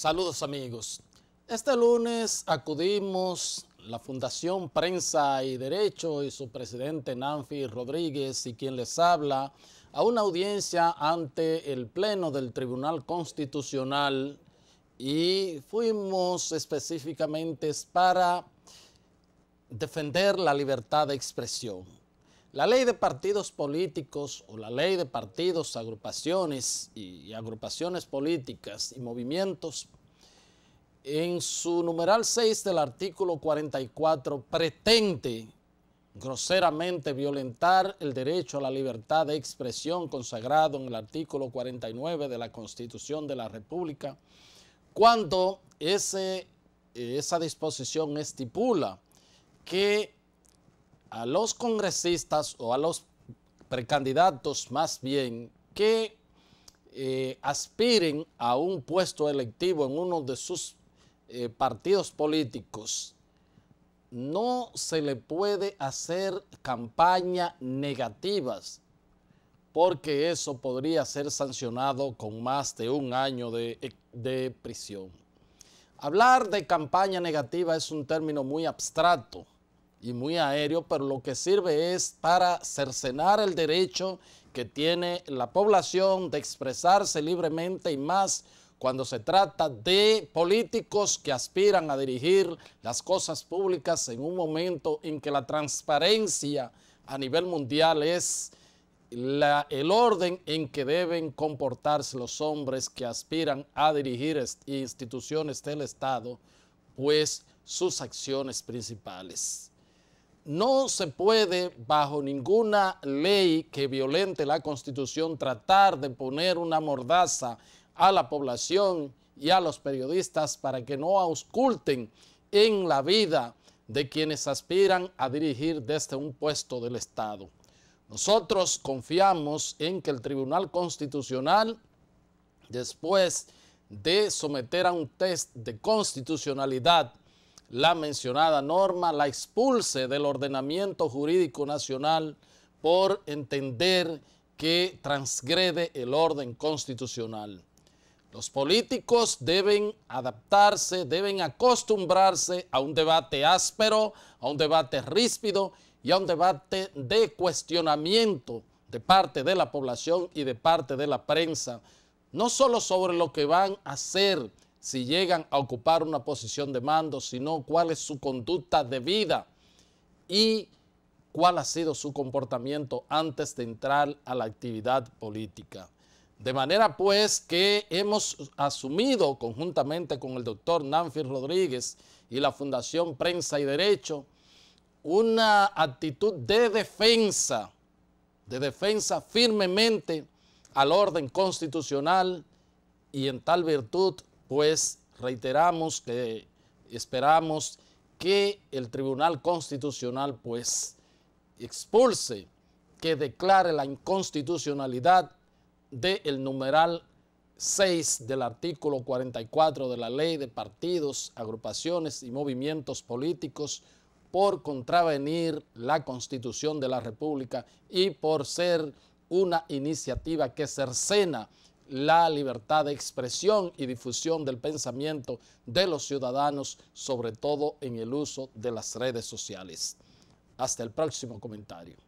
Saludos amigos. Este lunes acudimos la Fundación Prensa y Derecho y su presidente Nanfi Rodríguez y quien les habla a una audiencia ante el Pleno del Tribunal Constitucional y fuimos específicamente para defender la libertad de expresión. La ley de partidos políticos o la ley de partidos, agrupaciones y, agrupaciones políticas y movimientos, en su numeral 6 del artículo 44, pretende groseramente violentar el derecho a la libertad de expresión consagrado en el artículo 49 de la Constitución de la República, cuando ese, esa disposición estipula que a los congresistas o a los precandidatos más bien que eh, aspiren a un puesto electivo en uno de sus eh, partidos políticos, no se le puede hacer campaña negativas, porque eso podría ser sancionado con más de un año de, eh, de prisión. Hablar de campaña negativa es un término muy abstracto y muy aéreo, pero lo que sirve es para cercenar el derecho que tiene la población de expresarse libremente y más cuando se trata de políticos que aspiran a dirigir las cosas públicas en un momento en que la transparencia a nivel mundial es el orden en que deben comportarse los hombres que aspiran a dirigir instituciones del Estado, pues sus acciones principales no se puede bajo ninguna ley que violente la Constitución tratar de poner una mordaza a la población y a los periodistas para que no ausculten en la vida de quienes aspiran a dirigir desde un puesto del Estado. Nosotros confiamos en que el Tribunal Constitucional, después de someter a un test de constitucionalidad, la mencionada norma la expulse del ordenamiento jurídico nacional por entender que transgrede el orden constitucional. Los políticos deben adaptarse, deben acostumbrarse a un debate áspero, a un debate ríspido y a un debate de cuestionamiento de parte de la población y de parte de la prensa, no solo sobre lo que van a hacer si llegan a ocupar una posición de mando, sino cuál es su conducta de vida y cuál ha sido su comportamiento antes de entrar a la actividad política. De manera pues que hemos asumido conjuntamente con el doctor Nanfi Rodríguez y la Fundación Prensa y Derecho una actitud de defensa, de defensa firmemente al orden constitucional y en tal virtud pues reiteramos que esperamos que el Tribunal Constitucional pues expulse, que declare la inconstitucionalidad del numeral 6 del artículo 44 de la Ley de Partidos, Agrupaciones y Movimientos Políticos por contravenir la Constitución de la República y por ser una iniciativa que cercena la libertad de expresión y difusión del pensamiento de los ciudadanos, sobre todo en el uso de las redes sociales. Hasta el próximo comentario.